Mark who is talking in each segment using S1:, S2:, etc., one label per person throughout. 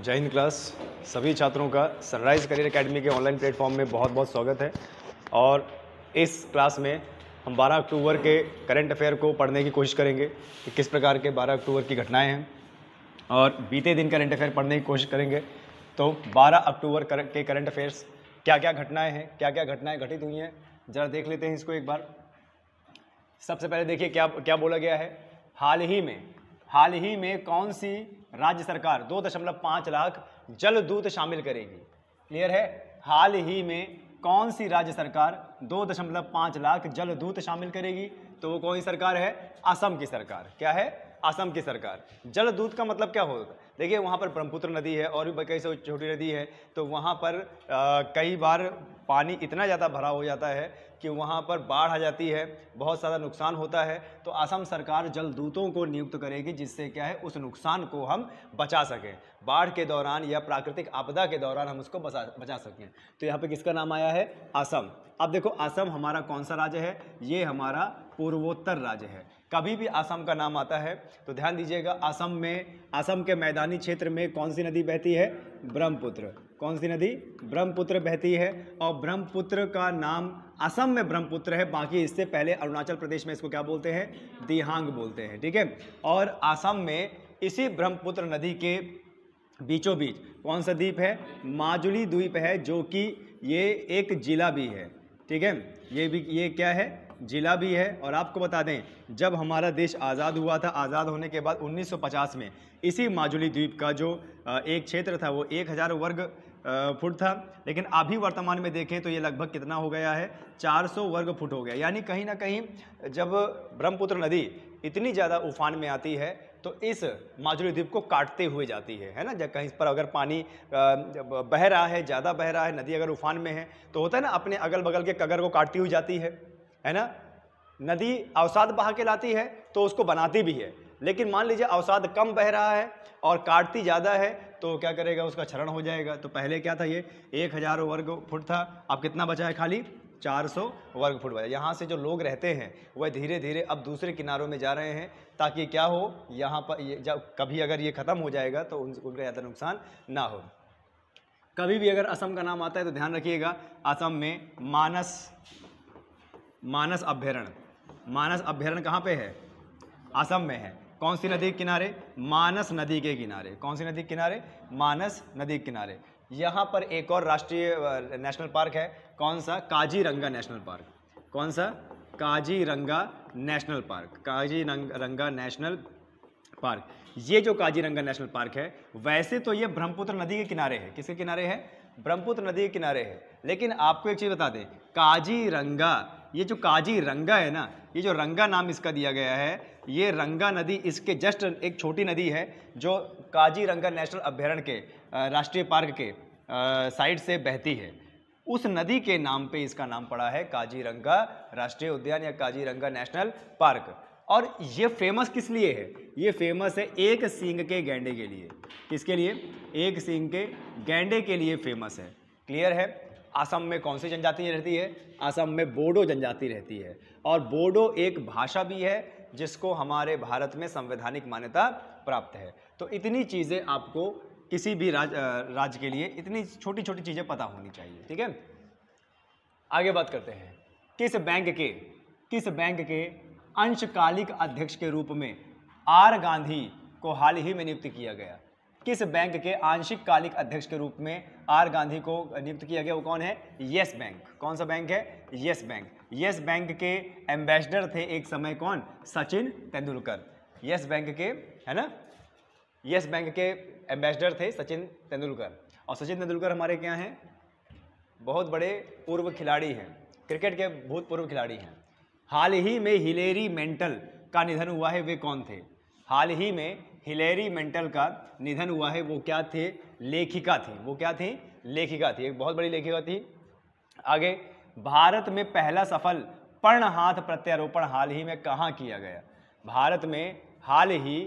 S1: जय हिंद क्लास सभी छात्रों का सनराइज़ करियर एकेडमी के ऑनलाइन प्लेटफॉर्म में बहुत बहुत स्वागत है और इस क्लास में हम 12 अक्टूबर के करंट अफेयर को पढ़ने की कोशिश करेंगे कि किस प्रकार के 12 अक्टूबर की घटनाएं हैं और बीते दिन करंट अफेयर पढ़ने की कोशिश करेंगे तो 12 अक्टूबर कर, के करंट अफेयर्स क्या क्या घटनाएँ हैं क्या क्या घटनाएँ घटित हुई हैं ज़रा देख लेते हैं इसको एक बार सबसे पहले देखिए क्या क्या बोला गया है हाल ही में हाल ही में कौन सी राज्य सरकार दो दशमलव पाँच लाख जलदूत शामिल करेगी क्लियर है हाल ही में कौन सी राज्य सरकार दो दशमलव पाँच लाख जलदूत शामिल करेगी तो वो कौन सी सरकार है असम की सरकार क्या है असम की सरकार जल दूत का मतलब क्या होता है देखिए वहाँ पर ब्रह्मपुत्र नदी है और भी कई सौ छोटी नदी है तो वहाँ पर आ, कई बार पानी इतना ज़्यादा भरा हो जाता है कि वहाँ पर बाढ़ आ जाती है बहुत ज़्यादा नुकसान होता है तो असम सरकार जलदूतों को नियुक्त करेगी जिससे क्या है उस नुकसान को हम बचा सकें बाढ़ के दौरान या प्राकृतिक आपदा के दौरान हम उसको बचा बचा सकें तो यहाँ पर किसका नाम आया है असम अब देखो असम हमारा कौन सा राज्य है ये हमारा पूर्वोत्तर राज्य है कभी भी असम का नाम आता है तो ध्यान दीजिएगा असम में असम के मैदानी क्षेत्र में कौन सी नदी बहती है ब्रह्मपुत्र कौन सी नदी ब्रह्मपुत्र बहती है और ब्रह्मपुत्र का नाम असम में ब्रह्मपुत्र है बाकी इससे पहले अरुणाचल प्रदेश में इसको क्या बोलते हैं दिहांग बोलते हैं ठीक है और असम में इसी ब्रह्मपुत्र नदी के बीचों बीच कौन सा द्वीप है माजुली द्वीप है जो कि ये एक जिला भी है ठीक है ये भी ये क्या है जिला भी है और आपको बता दें जब हमारा देश आज़ाद हुआ था आज़ाद होने के बाद 1950 में इसी माजुली द्वीप का जो एक क्षेत्र था वो 1000 वर्ग फुट था लेकिन अभी वर्तमान में देखें तो ये लगभग कितना हो गया है 400 वर्ग फुट हो गया यानी कहीं ना कहीं जब ब्रह्मपुत्र नदी इतनी ज़्यादा उफान में आती है तो इस माजुली द्वीप को काटते हुए जाती है है ना जब कहीं पर अगर पानी बह रहा है ज़्यादा बह रहा है नदी अगर उफान में है तो होता है ना अपने अगल बगल के कगर को काटती हुई जाती है है ना नदी अवसाद बहा के लाती है तो उसको बनाती भी है लेकिन मान लीजिए अवसाद कम बह रहा है और काटती ज़्यादा है तो क्या करेगा उसका क्षरण हो जाएगा तो पहले क्या था ये एक हज़ार वर्ग फुट था अब कितना बचा है खाली 400 वर्ग फुट बचा यहाँ से जो लोग रहते हैं वह धीरे धीरे अब दूसरे किनारों में जा रहे हैं ताकि क्या हो यहाँ पर ये जब कभी अगर ये ख़त्म हो जाएगा तो उन, उनका ज़्यादा नुकसान ना हो कभी भी अगर असम का नाम आता है तो ध्यान रखिएगा असम में मानस मानस अभ्यारण्य मानस अभ्यारण कहाँ पे है असम में है कौन सी नदी के किनारे मानस नदी के किनारे कौन सी नदी के किनारे मानस नदी के किनारे यहाँ पर एक और राष्ट्रीय नेशनल पार्क है कौन सा काजीरंगा नेशनल पार्क कौन सा Kaziranga national park Kaziranga national park ये जो काजीरंगा नेशनल पार्क है वैसे तो ये ब्रह्मपुत्र नदी के किनारे है किसके किनारे है ब्रह्मपुत्र नदी के किनारे है लेकिन आपको एक चीज़ बता दें काजीरंगा ये जो काजी रंगा है ना ये जो रंगा नाम इसका दिया गया है ये रंगा नदी इसके जस्ट एक छोटी नदी है जो काजी रंगा नेशनल अभ्यारण्य के राष्ट्रीय पार्क के साइड से बहती है उस नदी के नाम पे इसका नाम पड़ा है काजीरंगा राष्ट्रीय उद्यान या काजीरंगा नेशनल पार्क और ये फेमस किस लिए है ये फेमस है एक सींग के गेंडे के लिए किसके लिए एक सींग के गेंडे के लिए फेमस है क्लियर है असम में कौन सी जनजाति रहती है असम में बोडो जनजाति रहती है और बोडो एक भाषा भी है जिसको हमारे भारत में संवैधानिक मान्यता प्राप्त है तो इतनी चीज़ें आपको किसी भी राज राज्य के लिए इतनी छोटी छोटी चीज़ें पता होनी चाहिए ठीक है आगे बात करते हैं किस बैंक के किस बैंक के अंशकालिक अध्यक्ष के रूप में आर गांधी को हाल ही में नियुक्त किया गया किस बैंक के आंशिक कालिक अध्यक्ष के रूप में आर गांधी को नियुक्त किया गया वो कौन है येस बैंक कौन सा बैंक है येस बैंक येस बैंक के एम्बेसडर थे एक समय कौन सचिन तेंदुलकर यस बैंक के है ना यस बैंक के एम्बेसडर थे सचिन तेंदुलकर और सचिन तेंदुलकर हमारे क्या हैं बहुत बड़े पूर्व खिलाड़ी हैं क्रिकेट के बहुत पूर्व खिलाड़ी हैं हाल ही में हिलेरी मेंटल का निधन हुआ है वे कौन थे हाल ही में हिलेरी मेंटल का निधन हुआ है वो क्या थे लेखिका थी वो क्या थे लेखिका थी एक बहुत बड़ी लेखिका थी आगे भारत में पहला सफल पर्ण हाथ प्रत्यारोपण हाल ही में कहाँ किया गया भारत में हाल ही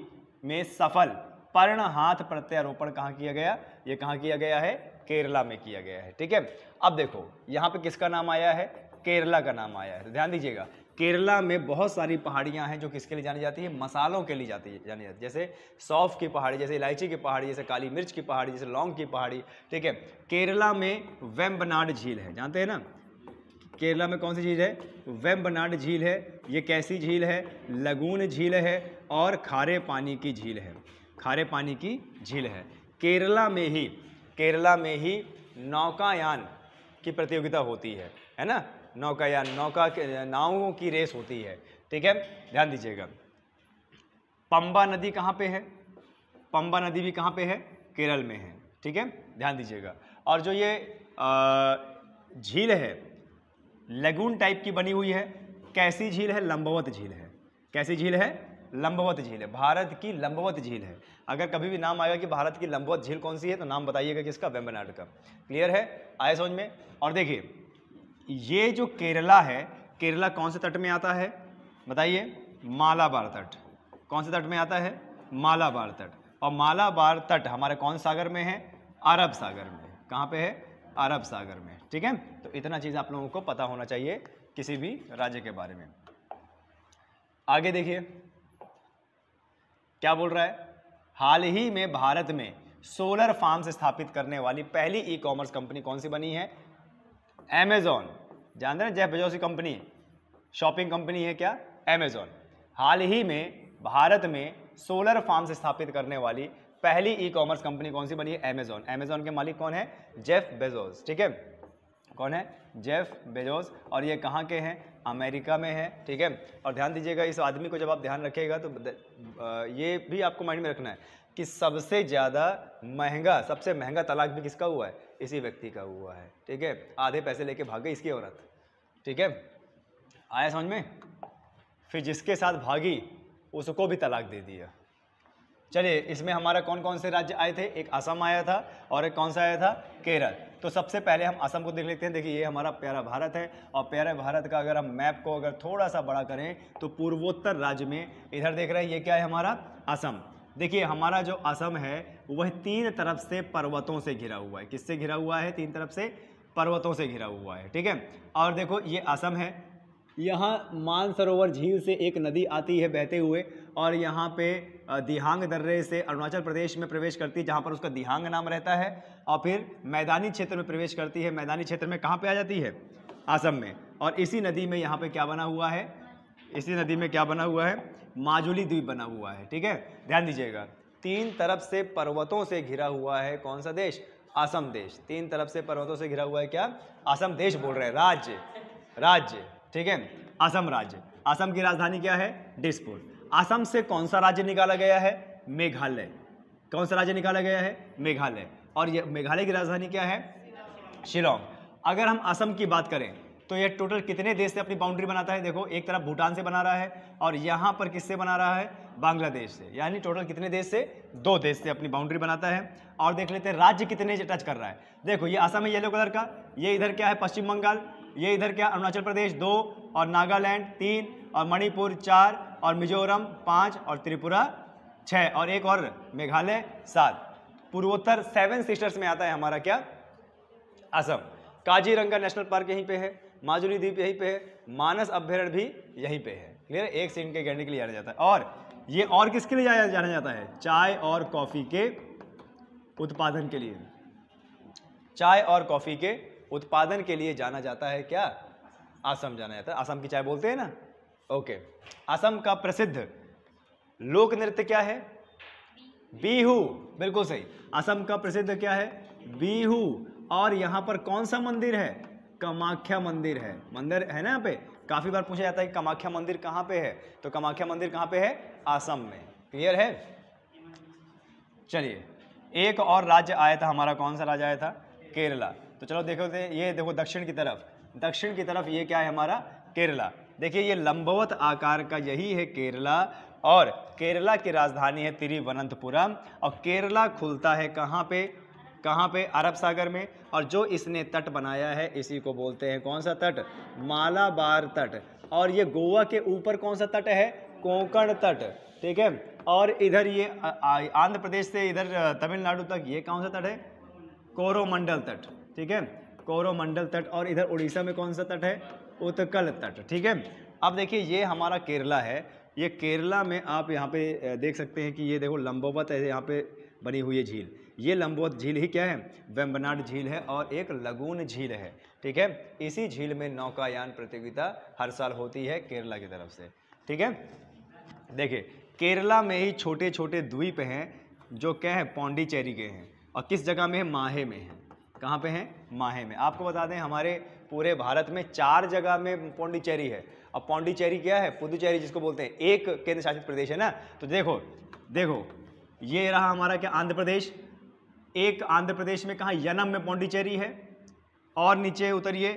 S1: में सफल पर्ण हाथ प्रत्यारोपण कहाँ किया गया ये कहाँ किया गया है केरला में किया गया है ठीक है अब देखो यहाँ पे किसका नाम आया है केरला का नाम आया है तो ध्यान दीजिएगा केरला में बहुत सारी पहाड़ियाँ हैं जो किसके लिए जानी जाती है मसालों के लिए जाती है जानी जाती है जैसे सौफ़ की पहाड़ी जैसे इलायची की पहाड़ी जैसे काली मिर्च की पहाड़ी जैसे लौंग की पहाड़ी ठीक है केरला में वेम्बनाड झील है जानते हैं ना केरला में कौन सी झील है वेम्बनाड झील है ये कैसी झील है लगून झील है और खारे पानी की झील है खारे पानी की झील है केरला में ही केरला में ही नौकायान की प्रतियोगिता होती है है ना नौका या नौका नावों की रेस होती है ठीक है ध्यान दीजिएगा पंबा नदी कहाँ पे है पंबा नदी भी कहाँ पे है केरल में है ठीक है ध्यान दीजिएगा और जो ये झील है लेगून टाइप की बनी हुई है कैसी झील है लंबवत झील है कैसी झील है लंबवत झील है भारत की लंबवत झील है अगर कभी भी नाम आएगा कि भारत की लंबवत झील कौन सी है तो नाम बताइएगा किसका वेम्बनाड का क्लियर है आए समझ में और देखिए ये जो केरला है केरला कौन से तट में आता है बताइए मालाबार तट कौन से तट में आता है मालाबार तट और मालाबार तट हमारे कौन सागर में है अरब सागर में कहाँ पे है अरब सागर में ठीक है तो इतना चीज़ आप लोगों को पता होना चाहिए किसी भी राज्य के बारे में आगे देखिए क्या बोल रहा है हाल ही में भारत में सोलर फार्म्स स्थापित करने वाली पहली ई कॉमर्स कंपनी कौन सी बनी है अमेज़ोन जानते हैं जेफ़ बेजोस की कंपनी है शॉपिंग कंपनी है क्या अमेज़ोन हाल ही में भारत में सोलर फार्म से स्थापित करने वाली पहली ई कॉमर्स कंपनी कौन सी बनी है अमेज़ोन अमेज़ोन के मालिक कौन है जेफ बेजोस ठीक है कौन है जेफ बेजोस और ये कहाँ के हैं अमेरिका में है ठीक है और ध्यान दीजिएगा इस आदमी को जब आप ध्यान रखिएगा तो ये भी आपको माइंड में रखना है कि सबसे ज़्यादा महंगा सबसे महंगा तलाक भी किसका हुआ है इसी व्यक्ति का हुआ है ठीक है आधे पैसे लेके भाग गई इसकी औरत ठीक है आया समझ में फिर जिसके साथ भागी उसको भी तलाक दे दिया चलिए इसमें हमारा कौन कौन से राज्य आए थे एक असम आया था और एक कौन सा आया था केरल तो सबसे पहले हम असम को देख लेते हैं देखिए ये हमारा प्यारा भारत है और प्यारे भारत का अगर हम मैप को अगर थोड़ा सा बड़ा करें तो पूर्वोत्तर राज्य में इधर देख रहे हैं ये क्या है हमारा असम देखिए हमारा जो असम है वह तीन तरफ से पर्वतों से घिरा हुआ है किससे घिरा हुआ है तीन तरफ से पर्वतों से घिरा हुआ है ठीक है और देखो ये असम है यहाँ मानसरोवर झील से एक नदी आती है बहते हुए और यहाँ पे दिहांग दर्रे से अरुणाचल प्रदेश में प्रवेश करती है जहाँ पर उसका दिहांग नाम रहता है और फिर मैदानी क्षेत्र में प्रवेश करती है मैदानी क्षेत्र में कहाँ पे आ जाती है असम में और इसी नदी में यहाँ पे क्या बना हुआ है इसी नदी में क्या बना हुआ है माजुली द्वीप बना हुआ है ठीक है ध्यान दीजिएगा तीन तरफ से पर्वतों से घिरा हुआ है कौन सा देश असम देश तीन तरफ से पर्वतों से घिरा हुआ है क्या असम देश बोल रहे हैं राज्य राज्य ठीक है असम राज्य असम की राजधानी क्या है डिसपुर असम से कौन सा राज्य निकाला गया है मेघालय कौन सा राज्य निकाला गया है मेघालय और ये मेघालय की राजधानी क्या है शिलोंग अगर हम असम की बात करें तो ये टोटल कितने देश से अपनी बाउंड्री बनाता है देखो एक तरफ भूटान से बना रहा है और यहाँ पर किससे बना रहा है बांग्लादेश से यानी टोटल कितने देश से दो देश से अपनी बाउंड्री बनाता है और देख लेते हैं राज्य कितने टच कर रहा है देखो ये असम है येलो कलर का ये इधर क्या है पश्चिम बंगाल ये इधर क्या अरुणाचल प्रदेश दो और नागालैंड तीन और मणिपुर चार और मिजोरम पाँच और त्रिपुरा छः और एक और मेघालय सात पूर्वोत्तर सेवन सिस्टर्स में आता है हमारा क्या असम काजीरंगा नेशनल पार्क यहीं पे है माजुली द्वीप यहीं पे है मानस अभ्यारण भी यहीं पे है क्लियर एक सेकंड के कहने के लिए जाना जाता है और ये और किसके लिए जाना जाता है चाय और कॉफ़ी के उत्पादन के लिए चाय और कॉफ़ी के उत्पादन के लिए जाना जाता है क्या आसम जाना जाता है आसम की चाय बोलते हैं ना ओके आसम का प्रसिद्ध लोक नृत्य क्या है बीहू बिल्कुल सही असम का प्रसिद्ध क्या है बीहू और यहाँ पर कौन सा मंदिर है कमाख्या मंदिर है मंदिर है ना यहाँ पे काफ़ी बार पूछा जाता है कि कमाख्या मंदिर कहाँ पे है तो कमाख्या मंदिर कहाँ पे है आसम में क्लियर है चलिए एक और राज्य आया था हमारा कौन सा राज्य आया था केरला तो चलो देखो दे, ये देखो दक्षिण की तरफ दक्षिण की तरफ ये क्या है हमारा केरला देखिए ये लंबवत आकार का यही है केरला और केरला की राजधानी है तिरुवनंतपुरम और केरला खुलता है कहाँ पे कहाँ पे अरब सागर में और जो इसने तट बनाया है इसी को बोलते हैं कौन सा तट मालाबार तट और ये गोवा के ऊपर कौन सा तट है कोंकण तट ठीक है और इधर ये आंध्र प्रदेश से इधर तमिलनाडु तक ये कौन सा तट है कोरोमंडल तट ठीक है कोरोमंडल तट और इधर उड़ीसा में कौन सा तट है उत्कल तट ठीक है अब देखिए ये हमारा केरला है ये केरला में आप यहाँ पे देख सकते हैं कि ये देखो लंबोवत है यहाँ पे बनी हुई झील ये लंबोत झील ही क्या है वेम्बनाड झील है और एक लगून झील है ठीक है इसी झील में नौकायान प्रतियोगिता हर साल होती है केरला की तरफ से ठीक है देखिए केरला में ही छोटे छोटे द्वीप हैं जो क्या है पौंडीचेरी के हैं और किस जगह में है माहे में है कहाँ पे हैं माहे में आपको बता दें हमारे पूरे भारत में चार जगह में पौंडीचेरी है अब पौंडीचेरी क्या है पुदुचेरी जिसको बोलते हैं एक केंद्र शासित प्रदेश है ना तो देखो देखो ये रहा हमारा क्या आंध्र प्रदेश एक आंध्र प्रदेश में कहाँ यनम में पौंडीचेरी है और नीचे उतरिए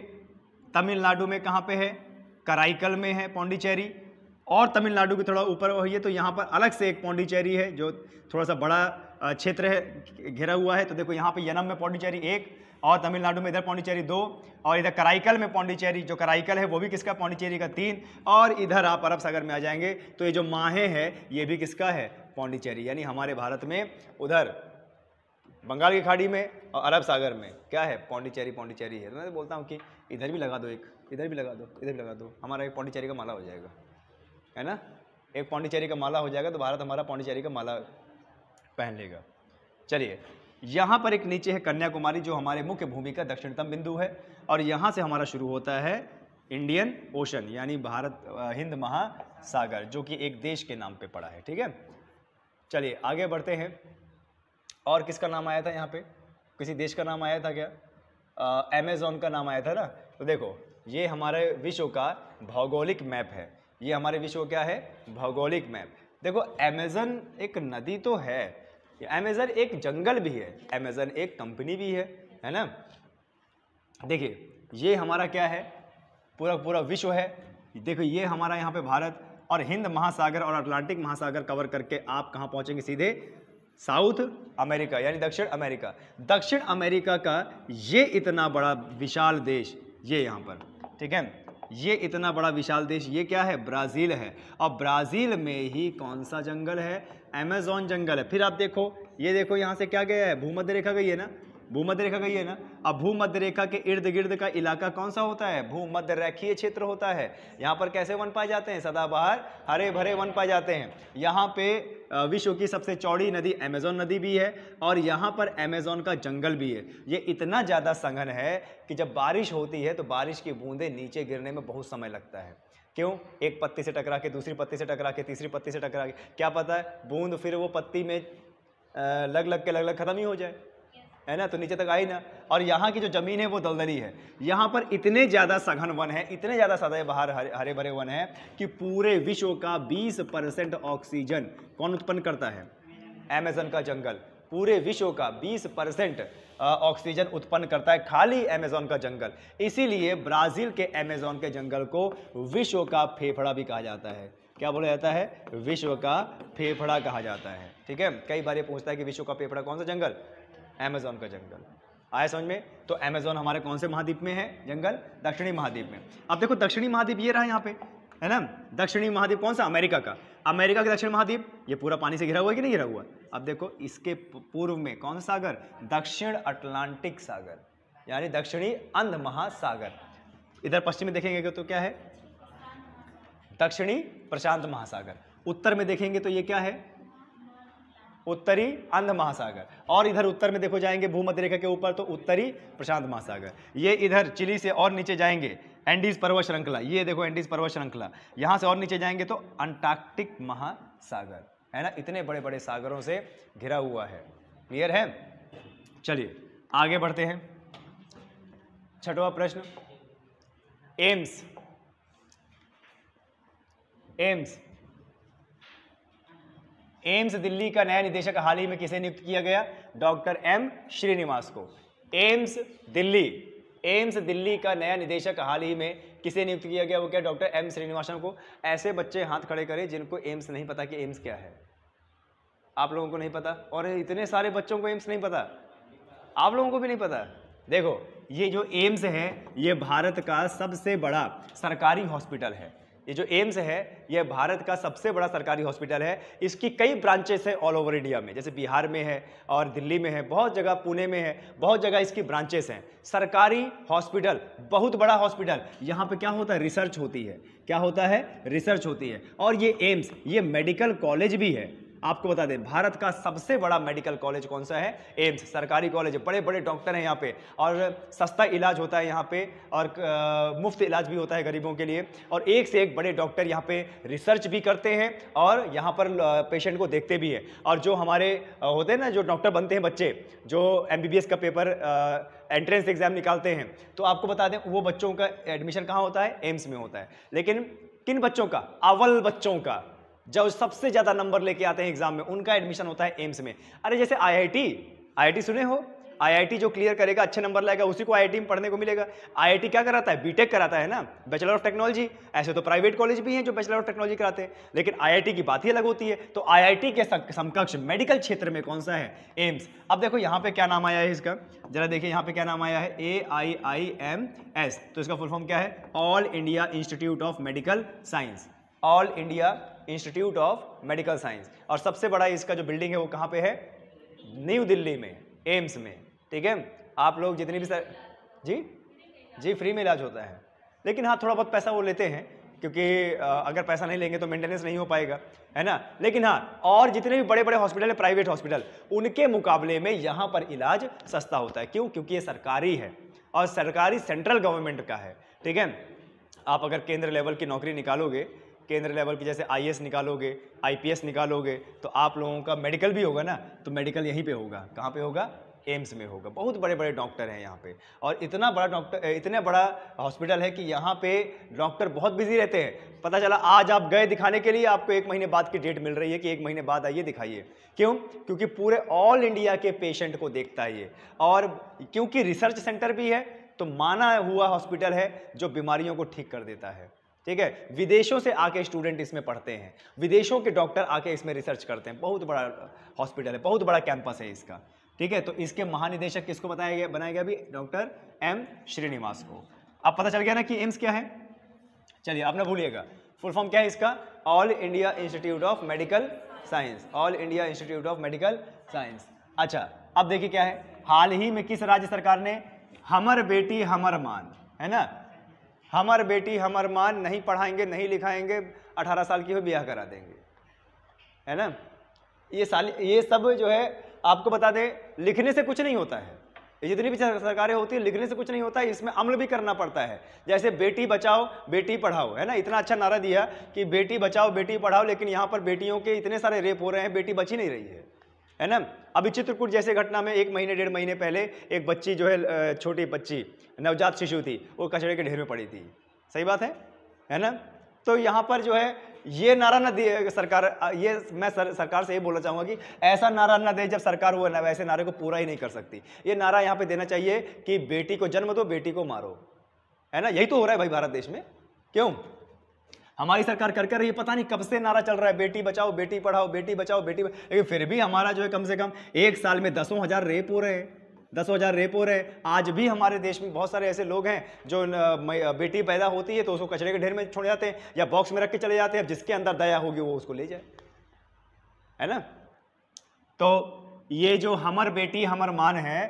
S1: तमिलनाडु में कहाँ पे है कराइकल में है पौंडीचेरी और तमिलनाडु के थोड़ा ऊपर होइए तो यहाँ पर अलग से एक पौंडीचेरी है जो थोड़ा सा बड़ा क्षेत्र है घिरा हुआ है तो देखो यहाँ पे यनम में पौंडीचेरी एक और तमिलनाडु में इधर पौंडीचेरी दो और इधर कराइकल में पौंडीचेरी जो कराइकल है वो भी किसका पौंडीचेरी का तीन और इधर आप अरब सागर में आ जाएंगे तो ये जो माहे है ये भी किसका है पौंडीचेरी यानी हमारे भारत में उधर बंगाल की खाड़ी में और अरब सागर में क्या है पौंडीचेरी पौंडीचेरी है तो मैं बोलता हूँ कि इधर भी लगा दो एक इधर भी लगा दो इधर भी लगा दो हमारा एक पौंडीचेरी का माला हो जाएगा है ना एक पौंडीचेरी का माला हो जाएगा तो भारत हमारा पौंडीचेरी का माला पहन लेगा चलिए यहाँ पर एक नीचे है कन्याकुमारी जो हमारे मुख्य भूमि का दक्षिणतम बिंदु है और यहाँ से हमारा शुरू होता है इंडियन ओशन यानी भारत हिंद महासागर जो कि एक देश के नाम पे पड़ा है ठीक है चलिए आगे बढ़ते हैं और किसका नाम आया था यहाँ पे किसी देश का नाम आया था क्या अमेज़ोन का नाम आया था ना तो देखो ये हमारे विश्व का भौगोलिक मैप है ये हमारे विश्व क्या है भौगोलिक मैप देखो अमेज़न एक नदी तो है अमेज़न एक जंगल भी है अमेज़न एक कंपनी भी है है ना देखिए ये हमारा क्या है पूरा पूरा विश्व है देखो ये हमारा यहाँ पे भारत और हिंद महासागर और अटलांटिक महासागर कवर करके आप कहाँ पहुँचेंगे सीधे साउथ अमेरिका यानी दक्षिण अमेरिका दक्षिण अमेरिका का ये इतना बड़ा विशाल देश ये यहाँ पर ठीक है ये इतना बड़ा विशाल देश ये क्या है ब्राज़ील है और ब्राज़ील में ही कौन सा जंगल है अमेजोन जंगल है फिर आप देखो ये देखो यहाँ से क्या गया है भूमध्य रेखा गई है ना भूमध्य रेखा कही है ना अब भूमध्य रेखा के इर्द गिर्द का इलाका कौन सा होता है भूमध्य रेखीय क्षेत्र होता है यहाँ पर कैसे वन पाए जाते हैं सदाबहार हरे भरे वन पाए जाते हैं यहाँ पे विश्व की सबसे चौड़ी नदी अमेजोन नदी भी है और यहाँ पर अमेजोन का जंगल भी है ये इतना ज़्यादा संघन है कि जब बारिश होती है तो बारिश की बूंदें नीचे गिरने में बहुत समय लगता है क्यों एक पत्ती से टकरा के दूसरी पत्ती से टकरा के तीसरी पत्ती से टकरा के क्या पता है बूंद फिर वो पत्ती में लग लग के लग लग ख़त्म ही हो जाए है ना तो नीचे तक आई ना और यहाँ की जो ज़मीन है वो दलदली है यहाँ पर इतने ज़्यादा सघन वन है इतने ज़्यादा सदा बाहर हरे भरे वन है कि पूरे विश्व का 20 परसेंट ऑक्सीजन कौन उत्पन्न करता है अमेजन का जंगल पूरे विश्व का 20 परसेंट ऑक्सीजन उत्पन्न करता है खाली अमेजोन का जंगल इसीलिए ब्राज़ील के अमेजोन के जंगल को विश्व का फेफड़ा भी कहा जाता है क्या बोला जाता है विश्व का फेफड़ा कहा जाता है ठीक है कई बार ये पूछता है कि विश्व का फेफड़ा कौन सा जंगल अमेजोन का जंगल आया समझ में तो अमेजोन हमारे कौन से महाद्वीप में है जंगल दक्षिणी महाद्वीप में अब देखो दक्षिणी महाद्वीप ये रहा यहाँ पे है ना दक्षिणी महाद्वीप कौन सा अमेरिका का अमेरिका का दक्षिण महाद्वीप ये पूरा पानी से घिरा हुआ है कि नहीं घिरा हुआ अब देखो इसके पूर्व में कौन सा सागर दक्षिण अटलांटिक सागर यानी दक्षिणी अंध महासागर इधर पश्चिम में देखेंगे तो क्या है दक्षिणी प्रशांत महासागर उत्तर में देखेंगे तो ये क्या है उत्तरी अंध महासागर और इधर उत्तर में देखो जाएंगे भूमध्य रेखा के ऊपर तो उत्तरी प्रशांत महासागर ये इधर चिली से और नीचे जाएंगे एंडीज पर्वत श्रृंखला ये देखो एंडीज पर्वत श्रृंखला यहाँ से और नीचे जाएंगे तो अंटार्कटिक महासागर है ना इतने बड़े बड़े सागरों से घिरा हुआ है क्लियर है चलिए आगे बढ़ते हैं छठवा प्रश्न एम्स एम्स एम्स दिल्ली का नया निदेशक हाल ही में किसे नियुक्त किया गया डॉक्टर एम श्रीनिवास को एम्स दिल्ली एम्स दिल्ली का नया निदेशक हाल ही में किसे नियुक्त किया गया वो क्या डॉक्टर एम श्रीनिवासन को ऐसे बच्चे हाथ खड़े करें जिनको एम्स नहीं पता कि एम्स क्या है आप लोगों को नहीं पता और इतने सारे बच्चों को एम्स नहीं पता आप लोगों को भी नहीं पता देखो ये जो एम्स है ये भारत का सबसे बड़ा सरकारी हॉस्पिटल है ये जो एम्स है ये भारत का सबसे बड़ा सरकारी हॉस्पिटल है इसकी कई ब्रांचेस हैं ऑल ओवर इंडिया में जैसे बिहार में है और दिल्ली में है बहुत जगह पुणे में है बहुत जगह इसकी ब्रांचेस हैं सरकारी हॉस्पिटल बहुत बड़ा हॉस्पिटल यहाँ पे क्या होता है रिसर्च होती है क्या होता है रिसर्च होती है और ये एम्स ये मेडिकल कॉलेज भी है आपको बता दें भारत का सबसे बड़ा मेडिकल कॉलेज कौन सा है एम्स सरकारी कॉलेज बड़े बड़े डॉक्टर हैं यहाँ पे और सस्ता इलाज होता है यहाँ पे और आ, मुफ्त इलाज भी होता है गरीबों के लिए और एक से एक बड़े डॉक्टर यहाँ पे रिसर्च भी करते हैं और यहाँ पर पेशेंट को देखते भी हैं और जो हमारे होते हैं ना जो डॉक्टर बनते हैं बच्चे जो एम का पेपर एंट्रेंस एग्जाम निकालते हैं तो आपको बता दें वो बच्चों का एडमिशन कहाँ होता है एम्स में होता है लेकिन किन बच्चों का अव्वल बच्चों का जो सबसे ज़्यादा नंबर लेके आते हैं एग्जाम में उनका एडमिशन होता है एम्स में अरे जैसे आई टी सुने हो आईआईटी जो क्लियर करेगा अच्छे नंबर लाएगा उसी को आईआईटी में पढ़ने को मिलेगा आईआईटी क्या कराता है बीटेक कराता है ना बैचलर ऑफ टेक्नोलॉजी ऐसे तो प्राइवेट कॉलेज भी हैं जो बैचलर ऑफ टेक्नोलॉजी कराते हैं लेकिन आईआईटी की बात ही अलग होती है तो आईआईटी के समकक्ष मेडिकल क्षेत्र में कौन सा है एम्स अब देखो यहाँ पे क्या नाम आया है इसका जरा देखिए यहाँ पे क्या नाम आया है ए आई आई एम एस तो इसका फुल फॉर्म क्या है all India institute of medical science all India institute of medical science और सबसे बड़ा इसका जो बिल्डिंग है वो कहाँ पे है न्यू दिल्ली में एम्स में ठीक है आप लोग जितनी भी सर जी जी फ्री में इलाज होता है लेकिन हाँ थोड़ा बहुत पैसा वो लेते हैं क्योंकि अगर पैसा नहीं लेंगे तो मेंटेनेंस नहीं हो पाएगा है ना लेकिन हाँ और जितने भी बड़े बड़े हॉस्पिटल हैं प्राइवेट हॉस्पिटल उनके मुकाबले में यहाँ पर इलाज सस्ता होता है क्यों क्योंकि ये सरकारी है और सरकारी सेंट्रल गवर्नमेंट का है ठीक है आप अगर केंद्र लेवल की नौकरी निकालोगे केंद्र लेवल की जैसे आई निकालोगे आई निकालोगे तो आप लोगों का मेडिकल भी होगा ना तो मेडिकल यहीं पर होगा कहाँ पर होगा एम्स में होगा बहुत बड़े बड़े डॉक्टर हैं यहाँ पे और इतना बड़ा डॉक्टर इतने बड़ा हॉस्पिटल है कि यहाँ पे डॉक्टर बहुत बिजी रहते हैं पता चला आज आप गए दिखाने के लिए आपको एक महीने बाद की डेट मिल रही है कि एक महीने बाद आइए दिखाइए क्यों क्योंकि पूरे ऑल इंडिया के पेशेंट को देखता है ये और क्योंकि रिसर्च सेंटर भी है तो माना हुआ हॉस्पिटल है जो बीमारियों को ठीक कर देता है ठीक है विदेशों से आके स्टूडेंट इसमें पढ़ते हैं विदेशों के डॉक्टर आके इसमें रिसर्च करते हैं बहुत बड़ा हॉस्पिटल uh, है बहुत बड़ा कैंपस है इसका ठीक है तो इसके महानिदेशक किसको बताया गया बनाया गया अभी डॉक्टर एम श्रीनिवास को अब पता चल गया ना कि एम्स क्या है चलिए आप ना भूलिएगा फुल फॉर्म क्या है इसका all India institute of medical science all India institute of medical science अच्छा अब देखिए क्या है हाल ही में किस राज्य सरकार ने हमर बेटी हमर मान है ना हमार बेटी हमार माँ नहीं पढ़ाएंगे नहीं लिखाएंगे अठारह साल की हो ब्याह करा देंगे है ना ये साल ये सब जो है आपको बता दें लिखने से कुछ नहीं होता है जितनी भी सरकारें होती है लिखने से कुछ नहीं होता है इसमें अमल भी करना पड़ता है जैसे बेटी बचाओ बेटी पढ़ाओ है ना इतना अच्छा नारा दिया कि बेटी बचाओ बेटी पढ़ाओ लेकिन यहाँ पर बेटियों के इतने सारे रेप हो रहे हैं बेटी बची नहीं रही है है ना अभी चित्रकूट जैसे घटना में एक महीने डेढ़ महीने पहले एक बच्ची जो है छोटी बच्ची नवजात शिशु थी वो कचड़े के ढेर में पड़ी थी सही बात है है ना तो यहाँ पर जो है ये नारा ना दिए सरकार ये मैं सर, सरकार से ये बोलना चाहूँगा कि ऐसा नारा ना दे जब सरकार वो ना वैसे नारे को पूरा ही नहीं कर सकती ये नारा यहाँ पे देना चाहिए कि बेटी को जन्म दो बेटी को मारो है ना यही तो हो रहा है भाई भारत देश में क्यों हमारी सरकार कर कर रही है पता नहीं कब से नारा चल रहा है बेटी बचाओ बेटी पढ़ाओ बेटी बचाओ बेटी लेकिन फिर भी हमारा जो है कम से कम एक साल में दसों हज़ार रेप हो रहे हैं दसों हज़ार रेप हो रहे हैं आज भी हमारे देश में बहुत सारे ऐसे लोग हैं जो बेटी पैदा होती है तो उसको कचरे के ढेर में छोड़ जाते हैं या बॉक्स में रख के चले जाते हैं अब जिसके अंदर दया होगी वो उसको ले जाए है ना तो ये जो हमर बेटी हमर मान है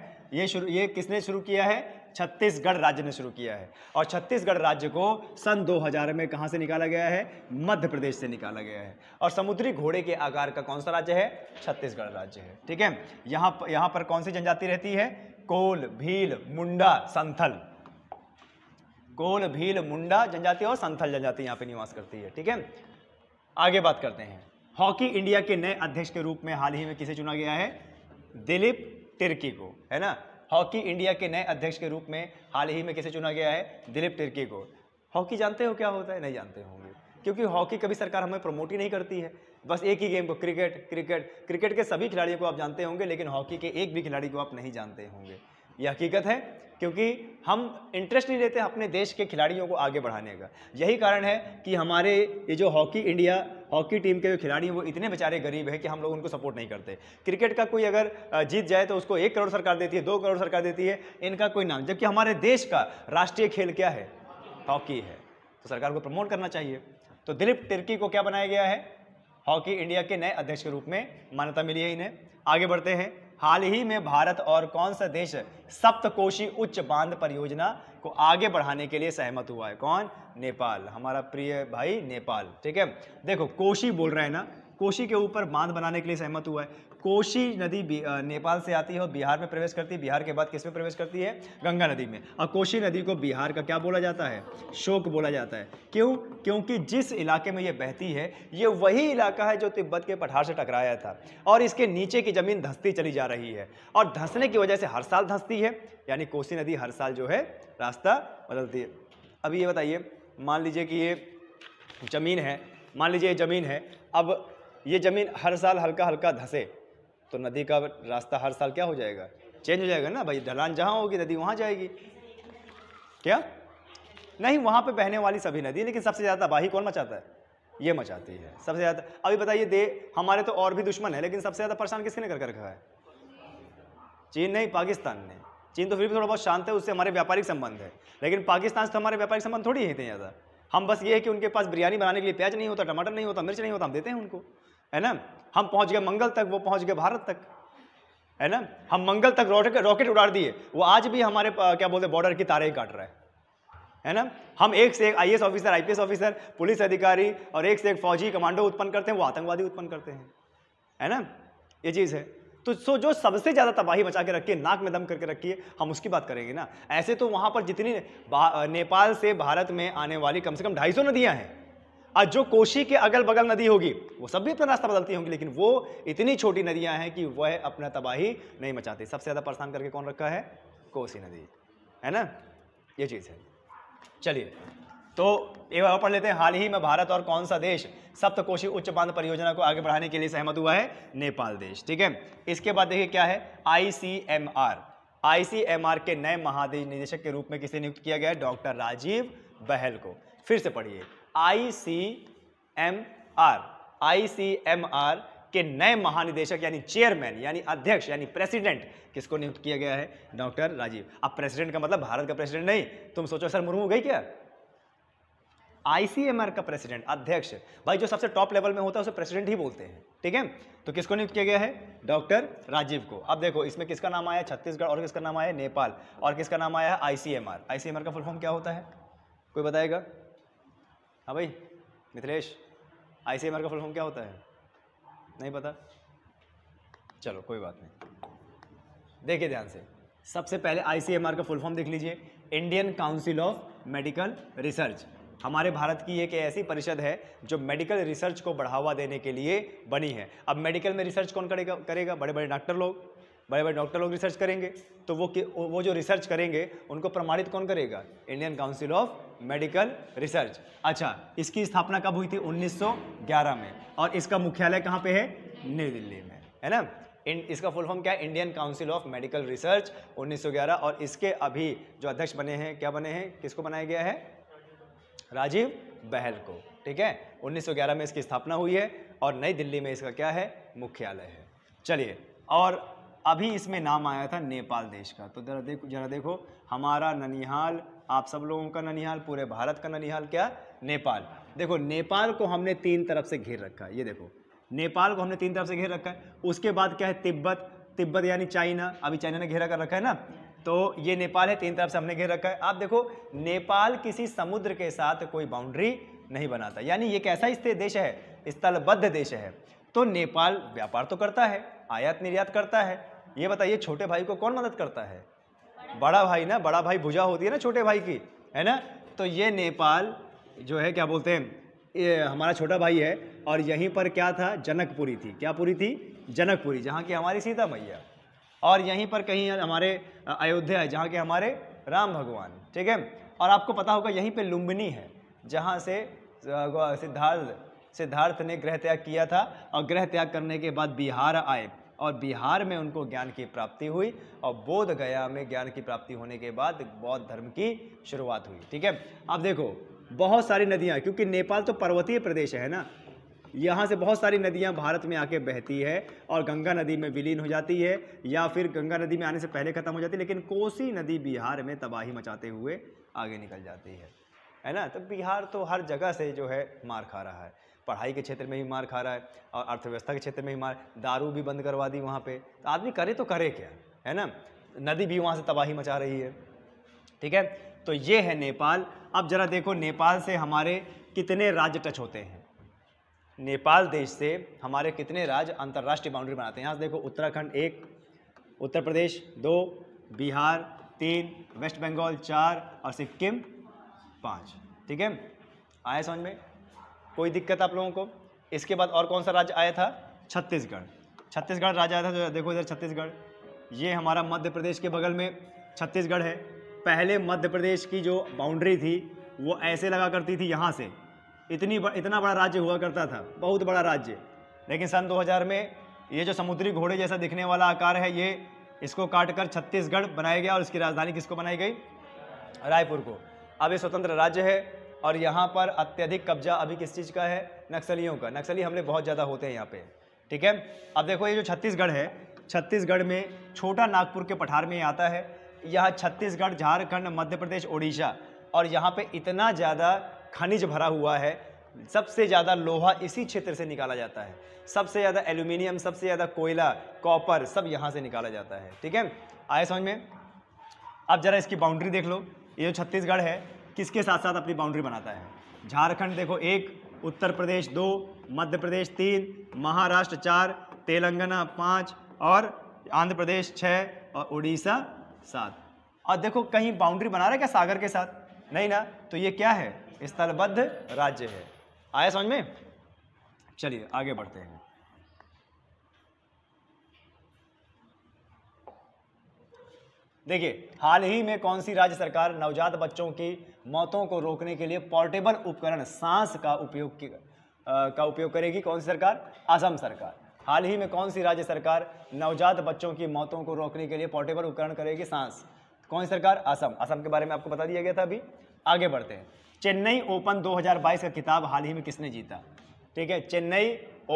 S1: ये शुरू ये किसने शुरू किया है छत्तीसगढ़ राज्य ने शुरू किया है और छत्तीसगढ़ राज्य को सन 2000 में कहाँ से निकाला गया है मध्य प्रदेश से निकाला गया है और समुद्री घोड़े के आकार का कौन सा राज्य है छत्तीसगढ़ राज्य है ठीक है यहाँ यहाँ पर कौन सी जनजाति रहती है कोल भील मुंडा संथल कोल भील मुंडा जनजाति और संथल जनजाति यहाँ पे निवास करती है ठीक है आगे बात करते हैं हॉकी इंडिया के नए अध्यक्ष के रूप में हाल ही में किसे चुना गया है दिलीप तिर्की को है ना हॉकी इंडिया के नए अध्यक्ष के रूप में हाल ही में कैसे चुना गया है दिलीप तिर्की को हॉकी जानते हो क्या होता है नहीं जानते होंगे क्योंकि हॉकी कभी सरकार हमें प्रमोट ही नहीं करती है बस एक ही गेम को क्रिकेट क्रिकेट क्रिकेट के सभी खिलाड़ियों को आप जानते होंगे लेकिन हॉकी के एक भी खिलाड़ी को आप नहीं जानते होंगे यह हकीकत है क्योंकि हम इंटरेस्ट नहीं लेते अपने देश के खिलाड़ियों को आगे बढ़ाने का यही कारण है कि हमारे ये जो हॉकी इंडिया हॉकी टीम के जो खिलाड़ी हैं वो इतने बेचारे गरीब हैं कि हम लोग उनको सपोर्ट नहीं करते क्रिकेट का कोई अगर जीत जाए तो उसको एक करोड़ सरकार देती है दो करोड़ सरकार देती है इनका कोई नाम जबकि हमारे देश का राष्ट्रीय खेल क्या है हॉकी है तो सरकार को प्रमोट करना चाहिए तो दिलीप तिर्की को क्या बनाया गया है हॉकी इंडिया के नए अध्यक्ष के रूप में मान्यता मिली है इन्हें आगे बढ़ते हैं हाल ही में भारत और कौन सा देश सप्तकोशी उच्च बांध परियोजना को आगे बढ़ाने के लिए सहमत हुआ है कौन नेपाल हमारा प्रिय भाई नेपाल ठीक है देखो कोशी बोल रहे हैं ना कोशी के ऊपर बांध बनाने के लिए सहमत हुआ है कोशी नदी नेपाल से आती है और बिहार में प्रवेश करती है बिहार के बाद किस में प्रवेश करती है गंगा नदी में और कोशी नदी को बिहार का क्या बोला जाता है शोक बोला जाता है क्यों क्योंकि जिस इलाके में ये बहती है ये वही इलाका है जो तिब्बत के पठार से टकराया था और इसके नीचे की ज़मीन धंसती चली जा रही है और धंसने की वजह से हर साल धंसती है यानी कोसी नदी हर साल जो है रास्ता बदलती है अब ये बताइए मान लीजिए कि ये ज़मीन है मान लीजिए ये ज़मीन है अब ये ज़मीन हर साल हल्का हल्का धंसे तो नदी का रास्ता हर साल क्या हो जाएगा चेंज हो जाएगा ना भाई ढलान जहाँ होगी नदी वहाँ जाएगी क्या नहीं वहाँ पे बहने वाली सभी नदी लेकिन सबसे ज़्यादा तबाही कौन मचाता है ये मचाती है सबसे ज़्यादा अभी बताइए दे हमारे तो और भी दुश्मन है लेकिन सबसे ज़्यादा परेशान किसने कर रखा है चीन नहीं पाकिस्तान ने चीन तो फिर भी थोड़ा बहुत शांत है उससे हमारे व्यापारिक संबंध है लेकिन पाकिस्तान से तो हमारे व्यापारिक संबंध थोड़ी है इतने ज़्यादा हम बस ये है कि उनके पास बिरयानी बनाने के लिए प्याज नहीं होता टमाटर नहीं होता मिर्च नहीं होता हम देते हैं उनको है ना हम पहुंच गए मंगल तक वो पहुंच गए भारत तक है ना हम मंगल तक रॉकेट उड़ा दिए वो आज भी हमारे क्या बोलते हैं बॉर्डर की तारे ही काट रहा है है ना हम एक से एक I officer IPS officer police अधिकारी और एक से एक फौजी कमांडो उत्पन्न करते हैं वो आतंकवादी उत्पन्न करते हैं है ना ये चीज़ है तो सो जो सबसे ज़्यादा तबाही मचा के रखिए नाक में दम करके रखिए हम उसकी बात करेंगे ना ऐसे तो वहाँ पर जितनी नेपाल से भारत में आने वाली कम से कम ढाई सौ नदियाँ हैं और जो कोशी के अगल बगल नदी होगी वो सब भी अपना रास्ता बदलती होंगी लेकिन वो इतनी छोटी नदियां हैं कि वह अपना तबाही नहीं मचाती सबसे ज़्यादा परेशान करके कौन रखा है कोसी नदी है ना ये चीज़ है चलिए तो एक बार पढ़ लेते हैं हाल ही में भारत और कौन सा देश सप्तकोशी उच्च बांध परियोजना को आगे बढ़ाने के लिए सहमत हुआ है नेपाल देश ठीक है इसके बाद देखिए क्या है आईसीएमआर आईसीएमआर के नए महानिदेशक के रूप में किसे नियुक्त किया गया डॉक्टर राजीव बहल को फिर से पढ़िए I C M R I C M R के नए महानिदेशक यानी चेयरमैन यानी अध्यक्ष यानी प्रेसिडेंट किसको नियुक्त किया गया है डॉक्टर राजीव अब प्रेसिडेंट का मतलब भारत का प्रेसिडेंट नहीं तुम सोचो सर मुर्मू गई क्या आईसीएमआर का प्रेसिडेंट अध्यक्ष भाई जो सबसे टॉप लेवल में होता है उसे प्रेसिडेंट ही बोलते हैं ठीक है तो किसको नियुक्त किया गया है डॉक्टर राजीव को अब देखो इसमें किसका नाम आया छत्तीसगढ़ और किसका नाम आया नेपाल और किसका नाम आया आईसीएमआर आईसीएमआर का फुल फॉर्म क्या होता है कोई बताएगा हाँ भाई Mithilesh I C M R का फुल फॉर्म क्या होता है नहीं पता चलो कोई बात नहीं देखिए ध्यान से सबसे पहले आई सी एम आर का फुल फॉर्म देख लीजिए Indian council of medical research हमारे भारत की एक ऐसी परिषद है जो मेडिकल रिसर्च को बढ़ावा देने के लिए बनी है अब मेडिकल में रिसर्च कौन करेगा करेगा बड़े बड़े डॉक्टर लोग बड़े बड़े डॉक्टर लोग रिसर्च करेंगे तो वो वो जो रिसर्च करेंगे उनको प्रमाणित कौन करेगा Indian council of medical research अच्छा इसकी स्थापना कब हुई थी 1911 में और इसका मुख्यालय कहाँ पे है नई दिल्ली में है ना इन इसका फुल फॉर्म क्या है Indian council of medical research 1911 और इसके अभी जो अध्यक्ष बने हैं क्या बने हैं किसको बनाया गया है राजीव बहल को ठीक है 1911 में इसकी स्थापना हुई है और नई दिल्ली में इसका क्या है मुख्यालय है चलिए और अभी इसमें नाम आया था नेपाल देश का तो जरा देखो जरा देखो हमारा ननिहाल आप सब लोगों का ननिहाल पूरे भारत का ननिहाल क्या नेपाल देखो नेपाल को हमने तीन तरफ से घेर रखा है ये देखो नेपाल को हमने तीन तरफ से घेर रखा है उसके बाद क्या है तिब्बत तिब्बत यानी चाइना अभी चाइना ने घेरा कर रखा है ना तो ये नेपाल है तीन तरफ से हमने घेर रखा है आप देखो नेपाल किसी समुद्र के साथ कोई बाउंड्री नहीं बनाता यानी ये कैसा देश है स्थलबद्ध देश है तो नेपाल व्यापार तो करता है आयात निर्यात करता है ये बताइए छोटे भाई को कौन मदद करता है बड़ा भाई ना बड़ा भाई भुजा होती है ना छोटे भाई की है ना तो ये नेपाल जो है क्या बोलते हैं ये हमारा छोटा भाई है और यहीं पर क्या था जनकपुरी थी क्या पुरी थी जनकपुरी जहाँ की हमारी सीता मैया और यहीं पर कहीं हमारे अयोध्या है जहाँ के हमारे राम भगवान ठीक है और आपको पता होगा यहीं पे लुम्बिनी है जहाँ से सिद्धार्थ सिद्धार्थ ने ग्रह त्याग किया था और ग्रह त्याग करने के बाद बिहार आए और बिहार में उनको ज्ञान की प्राप्ति हुई और बोध गया में ज्ञान की प्राप्ति होने के बाद बौद्ध धर्म की शुरुआत हुई ठीक है अब देखो बहुत सारी नदियाँ क्योंकि नेपाल तो पर्वतीय प्रदेश है ना यहाँ से बहुत सारी नदियाँ भारत में आके बहती है और गंगा नदी में विलीन हो जाती है या फिर गंगा नदी में आने से पहले ख़त्म हो जाती है लेकिन कोसी नदी बिहार में तबाही मचाते हुए आगे निकल जाती है है ना तो बिहार तो हर जगह से जो है मार खा रहा है पढ़ाई के क्षेत्र में ही मार खा रहा है और अर्थव्यवस्था के क्षेत्र में ही मार दारू भी बंद करवा दी वहाँ पर तो आदमी करे तो करे क्या है ना नदी भी वहाँ से तबाही मचा रही है ठीक है तो ये है नेपाल अब ज़रा देखो नेपाल से हमारे कितने राज्य टच होते हैं नेपाल देश से हमारे कितने राज्य अंतर्राष्ट्रीय बाउंड्री बनाते हैं यहाँ से देखो उत्तराखंड एक उत्तर प्रदेश दो बिहार तीन वेस्ट बंगाल चार और सिक्किम पाँच ठीक है आया समझ में कोई दिक्कत आप लोगों को इसके बाद और कौन सा राज्य आया था छत्तीसगढ़ छत्तीसगढ़ राज्य आया था तो देखो इधर छत्तीसगढ़ ये हमारा मध्य प्रदेश के बगल में छत्तीसगढ़ है पहले मध्य प्रदेश की जो बाउंड्री थी वो ऐसे लगा करती थी यहाँ से इतनी ब, इतना बड़ा राज्य हुआ करता था बहुत बड़ा राज्य लेकिन सन 2000 में ये जो समुद्री घोड़े जैसा दिखने वाला आकार है ये इसको काट कर छत्तीसगढ़ बनाया गया और इसकी राजधानी किसको बनाई गई रायपुर को अब ये स्वतंत्र राज्य है और यहाँ पर अत्यधिक कब्जा अभी किस चीज़ का है नक्सलियों का नक्सली हमले बहुत ज़्यादा होते हैं यहाँ पे ठीक है अब देखो ये जो छत्तीसगढ़ है छत्तीसगढ़ में छोटा नागपुर के पठार में आता है यह छत्तीसगढ़ झारखंड मध्य प्रदेश उड़ीसा और यहाँ पर इतना ज़्यादा खनिज भरा हुआ है सबसे ज़्यादा लोहा इसी क्षेत्र से निकाला जाता है सबसे ज़्यादा एल्यूमिनियम सबसे ज़्यादा कोयला कॉपर सब यहाँ से निकाला जाता है ठीक है आए समझ में अब ज़रा इसकी बाउंड्री देख लो ये जो छत्तीसगढ़ है किसके साथ साथ अपनी बाउंड्री बनाता है झारखंड देखो एक उत्तर प्रदेश दो मध्य प्रदेश तीन महाराष्ट्र चार तेलंगाना पाँच और आंध्र प्रदेश छः और उड़ीसा सात और देखो कहीं बाउंड्री बना रहा है क्या सागर के साथ नहीं ना तो ये क्या है स्थलबद्ध राज्य है आया समझ में चलिए आगे बढ़ते हैं देखिए हाल ही में कौन सी राज्य सरकार नवजात बच्चों की मौतों को रोकने के लिए पोर्टेबल उपकरण सांस का उपयोग का उपयोग करेगी कौन सी सरकार असम सरकार हाल ही में कौन सी राज्य सरकार नवजात बच्चों की मौतों को रोकने के लिए पोर्टेबल उपकरण करेगी सांस कौन सी सरकार असम असम के बारे में आपको बता दिया गया था अभी आगे बढ़ते हैं चेन्नई ओपन 2022 का किताब हाल ही में किसने जीता ठीक है चेन्नई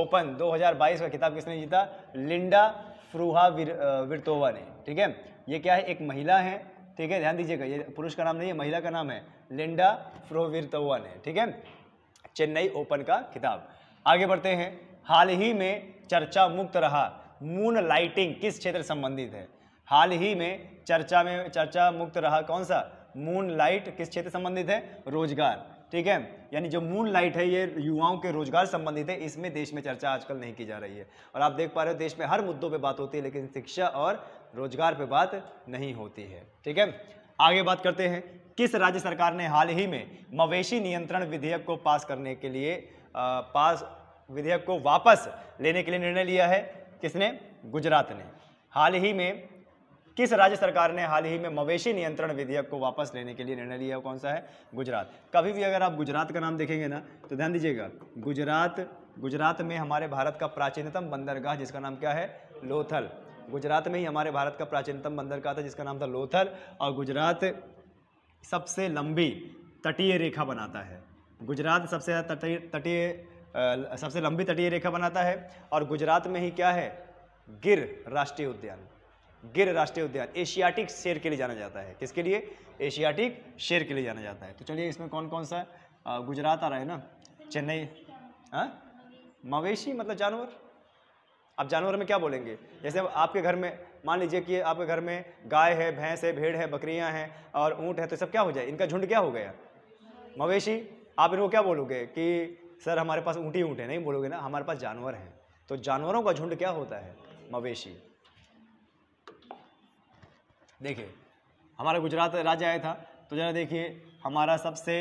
S1: ओपन 2022 का किताब किसने जीता लिंडा फ्रूहा विर, विरतोवा ने ठीक है ये क्या है एक महिला है ठीक है ध्यान दीजिएगा ये पुरुष का नाम नहीं है महिला का नाम है लिंडा फ्रोवीर तवन है ठीक है चेन्नई ओपन का किताब आगे बढ़ते हैं हाल ही में चर्चा मुक्त रहा मून लाइटिंग किस क्षेत्र संबंधित है हाल ही में चर्चा में चर्चा मुक्त रहा कौन सा मून लाइट किस क्षेत्र संबंधित है रोजगार ठीक है यानी जो मून लाइट है ये युवाओं के रोजगार संबंधित है इसमें देश में चर्चा आजकल नहीं की जा रही है और आप देख पा रहे हो देश में हर मुद्दों पे बात होती है लेकिन शिक्षा और रोजगार पे बात नहीं होती है ठीक है आगे बात करते हैं किस राज्य सरकार ने हाल ही में मवेशी नियंत्रण विधेयक को पास करने के लिए आ, पास विधेयक को वापस लेने के लिए निर्णय लिया है किसने गुजरात ने हाल ही में किस राज्य सरकार ने हाल ही में मवेशी नियंत्रण विधेयक को वापस लेने के लिए निर्णय लिया कौन सा है गुजरात कभी भी अगर आप गुजरात का नाम देखेंगे ना तो ध्यान दीजिएगा गुजरात गुजरात में हमारे भारत का प्राचीनतम बंदरगाह जिसका नाम क्या है लोथल गुजरात में ही हमारे भारत का प्राचीनतम बंदरगाह था जिसका नाम था लोथल और गुजरात सबसे लंबी तटीय रेखा बनाता है गुजरात सबसे ज़्यादा तटीय तटीय सबसे लंबी तटीय रेखा बनाता है और गुजरात में ही क्या है गिर राष्ट्रीय उद्यान गिर राष्ट्रीय उद्यान एशियाटिक शेर के लिए जाना जाता है किसके लिए एशियाटिक शेर के लिए जाना जाता है तो चलिए इसमें कौन कौन सा गुजरात आ रहा है ना चेन्नई हाँ? मवेशी मतलब जानवर अब जानवर में क्या बोलेंगे जैसे आपके घर में मान लीजिए कि आपके घर में गाय है भैंस है भेड़ है बकरियां हैं और ऊँट है तो सब क्या हो जाए इनका झुंड क्या हो गया मवेशी आप इनको क्या बोलोगे कि सर हमारे पास ऊँटी ऊँट है नहीं बोलोगे ना हमारे पास जानवर हैं तो जानवरों का झुंड क्या होता है मवेशी देखिए हमारा गुजरात राज्य आया था तो जरा देखिए हमारा सबसे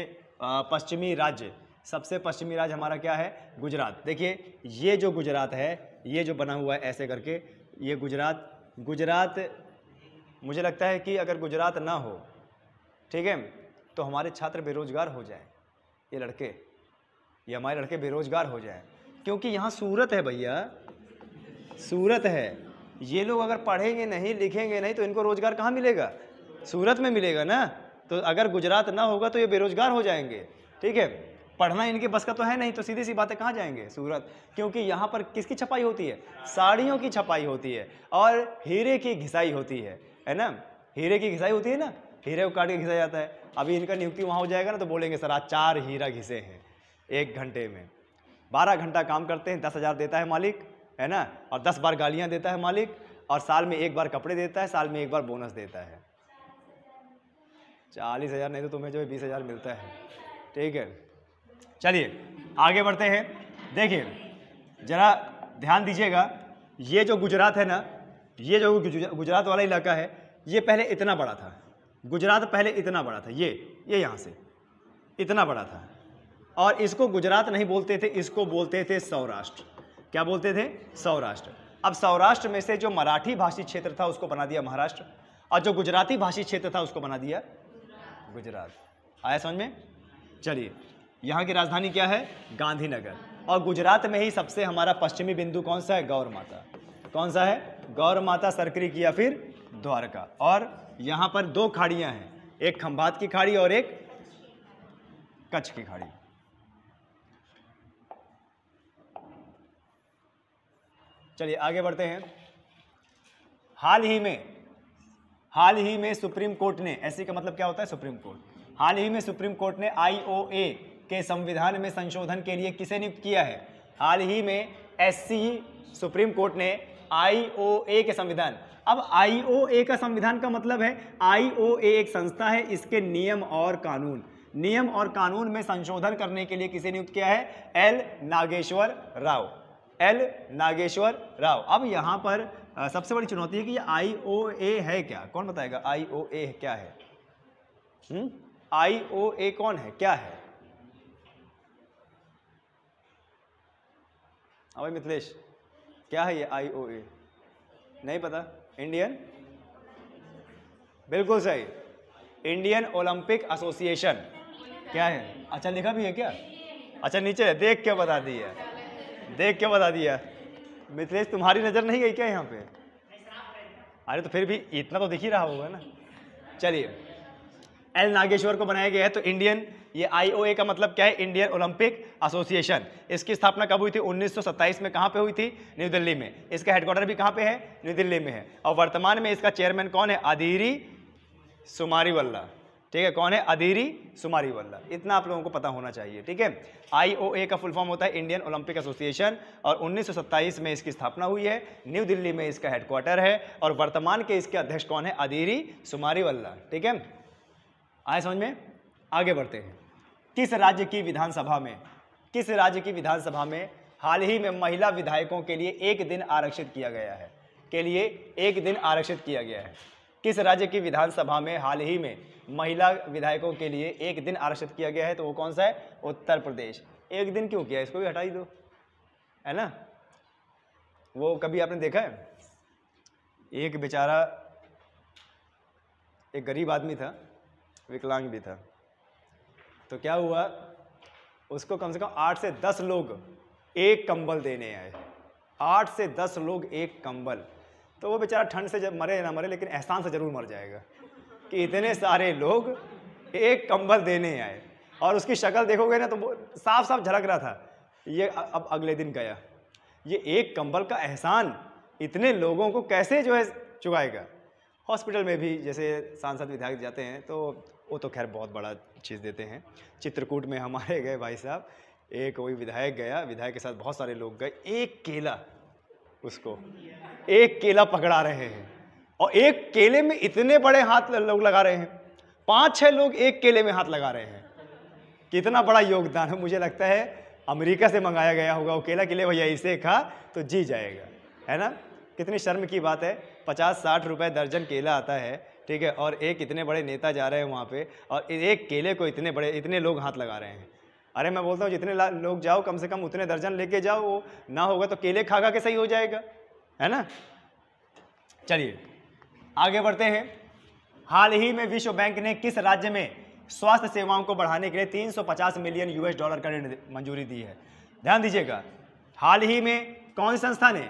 S1: पश्चिमी राज्य सबसे पश्चिमी राज्य हमारा क्या है गुजरात देखिए ये जो गुजरात है ये जो बना हुआ है ऐसे करके ये गुजरात गुजरात मुझे लगता है कि अगर गुजरात ना हो ठीक है तो हमारे छात्र बेरोजगार हो जाए ये लड़के ये हमारे लड़के बेरोजगार हो जाए क्योंकि यहाँ सूरत है भैया सूरत है ये लोग अगर पढ़ेंगे नहीं लिखेंगे नहीं तो इनको रोज़गार कहाँ मिलेगा सूरत में मिलेगा ना तो अगर गुजरात ना होगा तो ये बेरोज़गार हो जाएंगे ठीक है पढ़ना इनके बस का तो है नहीं तो सीधी सी बातें कहाँ जाएंगे सूरत क्योंकि यहाँ पर किसकी छपाई होती है साड़ियों की छपाई होती है और हीरे की घिसाई होती है है ना हीरे की घिसाई होती है ना हीरे को काट के घिसा जाता है अभी इनका नियुक्ति वहाँ हो जाएगा ना तो बोलेंगे सर आज चार हीरा घिसे हैं एक घंटे में बारह घंटा काम करते हैं दस हज़ार देता है मालिक है ना और दस बार गालियाँ देता है मालिक और साल में एक बार कपड़े देता है साल में एक बार बोनस देता है चालीस हज़ार नहीं तो तुम्हें जो है बीस हज़ार मिलता है ठीक है चलिए आगे बढ़ते हैं देखिए ज़रा ध्यान दीजिएगा ये जो गुजरात है ना ये जो गुजरात वाला इलाका है ये पहले इतना बड़ा था गुजरात पहले इतना बड़ा था ये ये यहाँ से इतना बड़ा था और इसको गुजरात नहीं बोलते थे इसको बोलते थे सौराष्ट्र क्या बोलते थे सौराष्ट्र अब सौराष्ट्र में से जो मराठी भाषी क्षेत्र था उसको बना दिया महाराष्ट्र और जो गुजराती भाषी क्षेत्र था उसको बना दिया गुजरात आया समझ में चलिए यहाँ की राजधानी क्या है गांधीनगर और गुजरात में ही सबसे हमारा पश्चिमी बिंदु कौन सा है गौर माता कौन सा है गौर माता सरकरी किया फिर द्वारका और यहाँ पर दो खाड़ियाँ हैं एक खंभात की खाड़ी और एक कच्छ की खाड़ी चलिए आगे बढ़ते हैं हाल ही में हाल ही में सुप्रीम कोर्ट ने ऐसी का मतलब क्या होता है सुप्रीम कोर्ट हाल ही में सुप्रीम कोर्ट ने आईओए के संविधान में संशोधन के लिए किसे नियुक्त किया है हाल ही में एस सुप्रीम कोर्ट ने आईओए के संविधान अब आईओए का संविधान का मतलब है आईओए एक संस्था है इसके नियम और कानून नियम और कानून में संशोधन करने के लिए किसे नियुक्त किया है एल नागेश्वर राव एल नागेश्वर राव अब यहाँ पर सबसे बड़ी चुनौती है कि ये आई ओ ए है क्या कौन बताएगा आई ओ ए क्या है आई ओ ए कौन है क्या है अभी मिथिलेश क्या है ये आई ओ ए नहीं पता इंडियन बिल्कुल सही इंडियन ओलंपिक एसोसिएशन क्या है अच्छा लिखा भी है क्या अच्छा नीचे देख के बता दी है देख के बता दिया मिथिलेश तुम्हारी नज़र नहीं गई क्या यहाँ पे अरे तो फिर भी इतना तो दिख ही रहा होगा ना चलिए एल नागेश्वर को बनाया गया है तो इंडियन ये आईओए का मतलब क्या है इंडियन ओलंपिक एसोसिएशन इसकी स्थापना कब हुई थी 1927 में कहाँ पे हुई थी न्यू दिल्ली में इसका हेडक्वार्टर भी कहाँ पे है न्यू दिल्ली में है और वर्तमान में इसका चेयरमैन कौन है आदिरी सुमारी वल्ला ठीक है कौन है अधीरी सुमारी वल्ला इतना आप लोगों को पता होना चाहिए ठीक है आईओए का फुल फॉर्म होता है इंडियन ओलंपिक एसोसिएशन और 1927 में इसकी स्थापना हुई है न्यू दिल्ली में इसका हेडक्वार्टर है और वर्तमान के इसके अध्यक्ष कौन है अधीरी सुमारी वल्ला ठीक है आए समझ में आगे बढ़ते हैं किस राज्य की विधानसभा में किस राज्य की विधानसभा में हाल ही में महिला विधायकों के लिए एक दिन आरक्षित किया गया है के लिए एक दिन आरक्षित किया गया है किस राज्य की विधानसभा में हाल ही में महिला विधायकों के लिए एक दिन आरक्षित किया गया है तो वो कौन सा है उत्तर प्रदेश एक दिन क्यों किया इसको भी हटाई दो है ना वो कभी आपने देखा है एक बेचारा एक गरीब आदमी था विकलांग भी था तो क्या हुआ उसको कम से कम आठ से दस लोग एक कंबल देने आए आठ से दस लोग एक कंबल तो वो बेचारा ठंड से जब मरे ना मरे लेकिन एहसान से ज़रूर मर जाएगा कि इतने सारे लोग एक कंबल देने आए और उसकी शक्ल देखोगे ना तो वो साफ साफ झलक रहा था ये अब अगले दिन गया ये एक कंबल का एहसान इतने लोगों को कैसे जो है चुकाएगा हॉस्पिटल में भी जैसे सांसद विधायक जाते हैं तो वो तो खैर बहुत बड़ा चीज़ देते हैं चित्रकूट में हमारे गए भाई साहब एक वही विधायक गया विधायक के साथ बहुत सारे लोग गए एक केला उसको एक केला पकड़ा रहे हैं और एक केले में इतने बड़े हाथ लोग लगा रहे हैं पाँच छः लोग एक केले में हाथ लगा रहे हैं कितना बड़ा योगदान है मुझे लगता है अमेरिका से मंगाया गया होगा वो केला के लिए भैया इसे खा तो जी जाएगा है ना कितनी शर्म की बात है पचास साठ रुपए दर्जन केला आता है ठीक है और एक इतने बड़े नेता जा रहे हैं वहाँ पे और एक केले को इतने बड़े इतने लोग हाथ लगा रहे हैं अरे मैं बोलता हूँ जितने लोग जाओ कम से कम उतने दर्जन लेके जाओ वो ना होगा तो केले खा खा के सही हो जाएगा है ना चलिए आगे बढ़ते हैं हाल ही में विश्व बैंक ने किस राज्य में स्वास्थ्य सेवाओं को बढ़ाने के लिए 350 मिलियन यूएस डॉलर का ऋण मंजूरी दी है ध्यान दीजिएगा हाल ही में कौन सी संस्था ने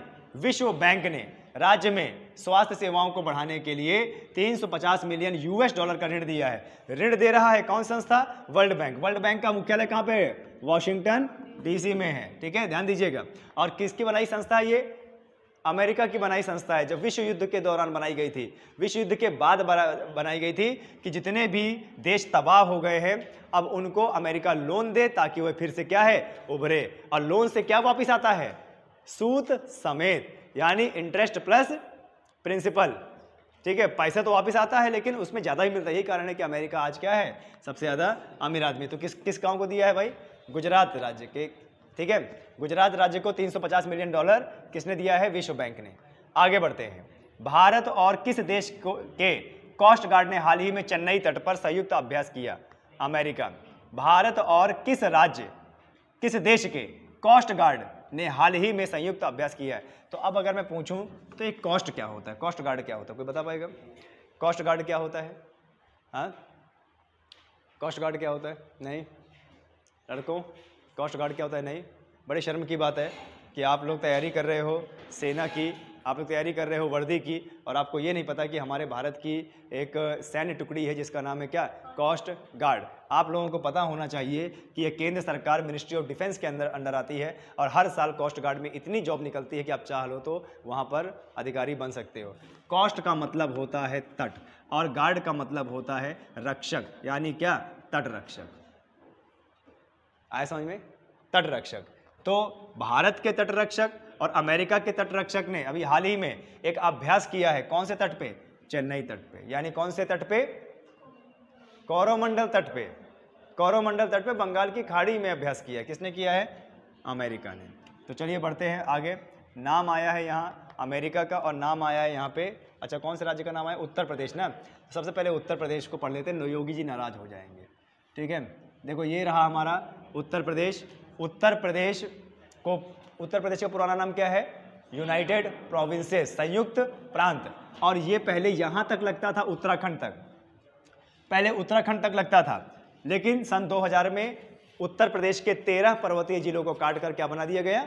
S1: विश्व बैंक ने राज्य में स्वास्थ्य सेवाओं को बढ़ाने के लिए 350 मिलियन यूएस डॉलर का ऋण दिया है ऋण दे रहा है कौन संस्था वर्ल्ड बैंक वर्ल्ड बैंक का मुख्यालय कहाँ पे है वॉशिंगटन डीसी में है ठीक है ध्यान दीजिएगा और किसकी बनाई संस्था है ये अमेरिका की बनाई संस्था है जब विश्व युद्ध के दौरान बनाई गई थी विश्व युद्ध के बाद बनाई गई थी कि जितने भी देश तबाह हो गए हैं अब उनको अमेरिका लोन दे ताकि वह फिर से क्या है उभरे और लोन से क्या वापस आता है सूत समेत यानी इंटरेस्ट प्लस प्रिंसिपल ठीक है पैसा तो वापस आता है लेकिन उसमें ज़्यादा ही मिलता है यही कारण है कि अमेरिका आज क्या है सबसे ज़्यादा अमीर आदमी तो किस किस गाँव को दिया है भाई गुजरात राज्य के ठीक है गुजरात राज्य को 350 मिलियन डॉलर किसने दिया है विश्व बैंक ने आगे बढ़ते हैं भारत और किस देश को के कोस्ट गार्ड ने हाल ही में चेन्नई तट पर संयुक्त अभ्यास किया अमेरिका भारत और किस राज्य किस देश के कोस्ट गार्ड ने हाल ही में संयुक्त अभ्यास किया है तो अब अगर मैं पूछूं तो एक कॉस्ट क्या होता है कॉस्ट गार्ड क्या होता है कोई बता पाएगा कॉस्ट गार्ड क्या होता है हाँ कॉस्ट गार्ड क्या होता है नहीं लड़कों कोस्ट गार्ड क्या होता है नहीं बड़े शर्म की बात है कि आप लोग तैयारी कर रहे हो सेना की आप लोग तैयारी कर रहे हो वर्दी की और आपको ये नहीं पता कि हमारे भारत की एक सैन्य टुकड़ी है जिसका नाम है क्या कॉस्ट गार्ड आप लोगों को पता होना चाहिए कि ये केंद्र सरकार मिनिस्ट्री ऑफ डिफेंस के अंदर अंडर आती है और हर साल कॉस्ट गार्ड में इतनी जॉब निकलती है कि आप चाह लो तो वहाँ पर अधिकारी बन सकते हो कॉस्ट का मतलब होता है तट और गार्ड का मतलब होता है रक्षक यानी क्या तटरक्षक आया समझ में तटरक्षक तो भारत के तटरक्षक और अमेरिका के तटरक्षक ने अभी हाल ही में एक अभ्यास किया है कौन से तट पे चेन्नई तट पे यानी कौन से तट पे कौरोमंडल तट पे कौरोमंडल तट पे बंगाल की खाड़ी में अभ्यास किया है किसने किया है अमेरिका ने तो चलिए बढ़ते हैं आगे नाम आया है यहाँ अमेरिका का और नाम आया है यहाँ पे अच्छा कौन से राज्य का नाम आया उत्तर प्रदेश ना सबसे पहले उत्तर प्रदेश को पढ़ लेते हैं योगी जी नाराज हो जाएंगे ठीक है देखो ये रहा हमारा उत्तर प्रदेश उत्तर प्रदेश को उत्तर प्रदेश का पुराना नाम क्या है यूनाइटेड प्रोविंसेस संयुक्त प्रांत और ये पहले यहाँ तक लगता था उत्तराखंड तक पहले उत्तराखंड तक लगता था लेकिन सन 2000 में उत्तर प्रदेश के तेरह पर्वतीय जिलों को काट कर क्या बना दिया गया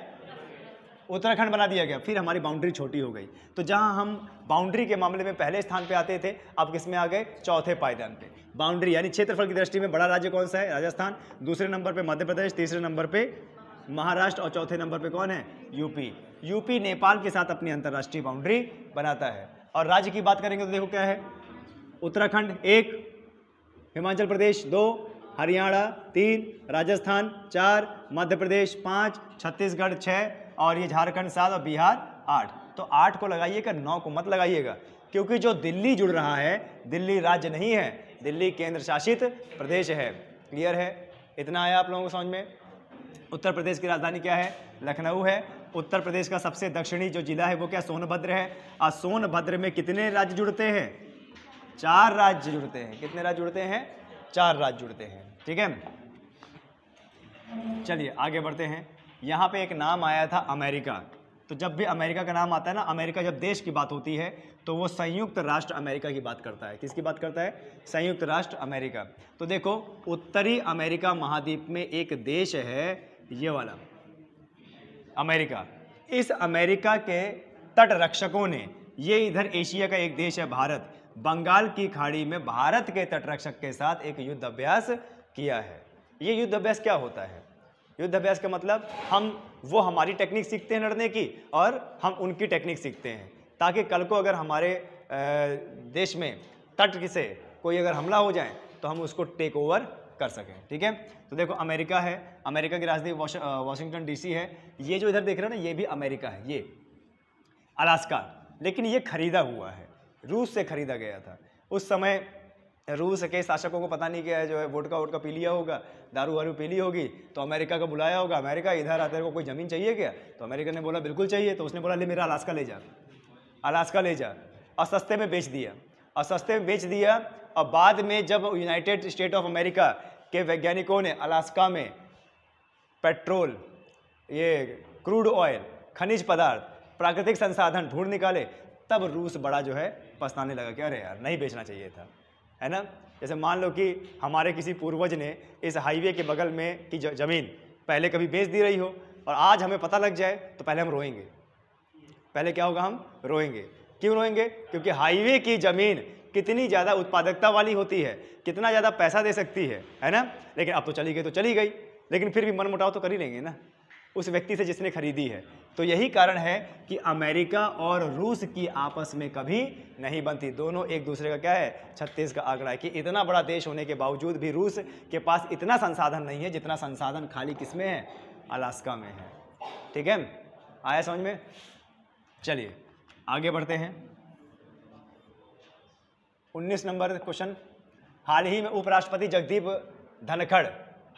S1: उत्तराखंड बना दिया गया फिर हमारी बाउंड्री छोटी हो गई तो जहाँ हम बाउंड्री के मामले में पहले स्थान पे आते थे अब किस में आ गए चौथे पायदान पे बाउंड्री यानी क्षेत्रफल की दृष्टि में बड़ा राज्य कौन सा है राजस्थान दूसरे नंबर पर मध्य प्रदेश तीसरे नंबर पर महाराष्ट्र और चौथे नंबर पर कौन है यूपी यूपी नेपाल के साथ अपनी अंतर्राष्ट्रीय बाउंड्री बनाता है और राज्य की बात करेंगे तो देखो क्या है उत्तराखंड एक हिमाचल प्रदेश दो हरियाणा तीन राजस्थान चार मध्य प्रदेश पाँच छत्तीसगढ़ छः और ये झारखंड सात और बिहार आठ तो आठ को लगाइएगा नौ को मत लगाइएगा क्योंकि जो दिल्ली जुड़ रहा है दिल्ली राज्य नहीं है दिल्ली केंद्र शासित प्रदेश है क्लियर है इतना आया आप लोगों को समझ में उत्तर प्रदेश की राजधानी क्या है लखनऊ है उत्तर प्रदेश का सबसे दक्षिणी जो जिला है वो क्या सोनभद्र है और सोनभद्र में कितने राज्य जुड़ते हैं चार राज्य जुड़ते हैं कितने राज्य जुड़ते हैं चार राज्य जुड़ते हैं ठीक है चलिए आगे बढ़ते हैं यहाँ पे एक नाम आया था अमेरिका तो जब भी अमेरिका का नाम आता है ना अमेरिका जब देश की बात होती है तो वो संयुक्त राष्ट्र अमेरिका की बात करता है किसकी बात करता है संयुक्त राष्ट्र अमेरिका तो देखो उत्तरी अमेरिका महाद्वीप में एक देश है ये वाला अमेरिका इस अमेरिका के तटरक्षकों ने ये इधर एशिया का एक देश है भारत बंगाल की खाड़ी में भारत के तटरक्षक के साथ एक युद्ध अभ्यास किया है ये युद्ध अभ्यास क्या होता है युद्ध अभ्यास का मतलब हम वो हमारी टेक्निक सीखते हैं लड़ने की और हम उनकी टेक्निक सीखते हैं ताकि कल को अगर हमारे देश में तट से कोई अगर हमला हो जाए तो हम उसको टेक ओवर कर सकें ठीक है तो देखो अमेरिका है अमेरिका की राजधानी वाशिंगटन डीसी है ये जो इधर देख रहे हो ना ये भी अमेरिका है ये अलास्का लेकिन ये खरीदा हुआ है रूस से खरीदा गया था उस समय रूस के शासकों को पता नहीं क्या है जो है वोट का वोट का पी लिया होगा दारू वारू पी ली होगी तो अमेरिका का बुलाया होगा अमेरिका इधर आते को कोई ज़मीन चाहिए क्या तो अमेरिका ने बोला बिल्कुल चाहिए तो उसने बोला ले मेरा अलास्का ले जा अलास्का ले जा और सस्ते में बेच दिया और सस्ते में बेच दिया और बाद में जब यूनाइटेड स्टेट ऑफ अमेरिका के वैज्ञानिकों ने अलास्का में पेट्रोल ये क्रूड ऑयल खनिज पदार्थ प्राकृतिक संसाधन ढूंढ निकाले तब रूस बड़ा जो है पछताने लगा कि अरे यार नहीं बेचना चाहिए था है ना जैसे मान लो कि हमारे किसी पूर्वज ने इस हाईवे के बगल में की ज़मीन पहले कभी बेच दी रही हो और आज हमें पता लग जाए तो पहले हम रोएंगे पहले क्या होगा हम रोएंगे क्यों रोएंगे क्योंकि हाईवे की ज़मीन कितनी ज़्यादा उत्पादकता वाली होती है कितना ज़्यादा पैसा दे सकती है है ना लेकिन अब तो चली गई तो चली गई लेकिन फिर भी मन मुटाव तो कर ही लेंगे ना उस व्यक्ति से जिसने खरीदी है तो यही कारण है कि अमेरिका और रूस की आपस में कभी नहीं बनती दोनों एक दूसरे का क्या है छत्तीस का आंकड़ा है कि इतना बड़ा देश होने के बावजूद भी रूस के पास इतना संसाधन नहीं है जितना संसाधन खाली किस में है अलास्का में है ठीक है आया समझ में चलिए आगे बढ़ते हैं 19 नंबर क्वेश्चन हाल ही में उपराष्ट्रपति जगदीप धनखड़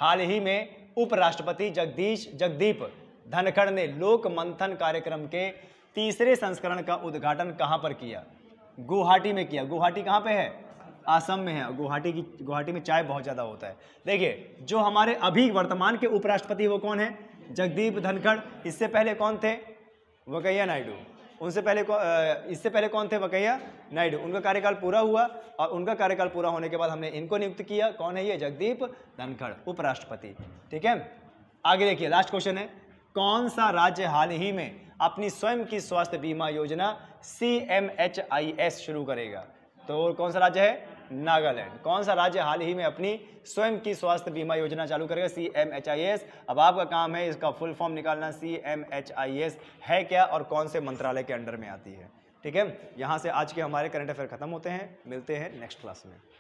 S1: हाल ही में उपराष्ट्रपति जगदीश जगदीप धनखड़ ने लोक मंथन कार्यक्रम के तीसरे संस्करण का उद्घाटन कहाँ पर किया गुवाहाटी में किया गुवाहाटी कहाँ पे है असम में है गुवाहाटी की गुवाहाटी में चाय बहुत ज़्यादा होता है देखिए जो हमारे अभी वर्तमान के उपराष्ट्रपति वो कौन है जगदीप धनखड़ इससे पहले कौन थे वकैया नायडू उनसे पहले इससे पहले कौन थे वकैया नायडू उनका कार्यकाल पूरा हुआ और उनका कार्यकाल पूरा होने के बाद हमने इनको नियुक्त किया कौन है ये जगदीप धनखड़ उपराष्ट्रपति ठीक है आगे देखिए लास्ट क्वेश्चन है कौन सा राज्य हाल ही में अपनी स्वयं की स्वास्थ्य बीमा योजना C M H I S शुरू करेगा तो कौन सा राज्य है नागालैंड कौन सा राज्य हाल ही में अपनी स्वयं की स्वास्थ्य बीमा योजना चालू करेगा C M H I S अब आपका काम है इसका फुल फॉर्म निकालना C M H I S है क्या और कौन से मंत्रालय के अंडर में आती है ठीक है यहाँ से आज के हमारे करंट अफेयर खत्म होते हैं मिलते हैं नेक्स्ट क्लास में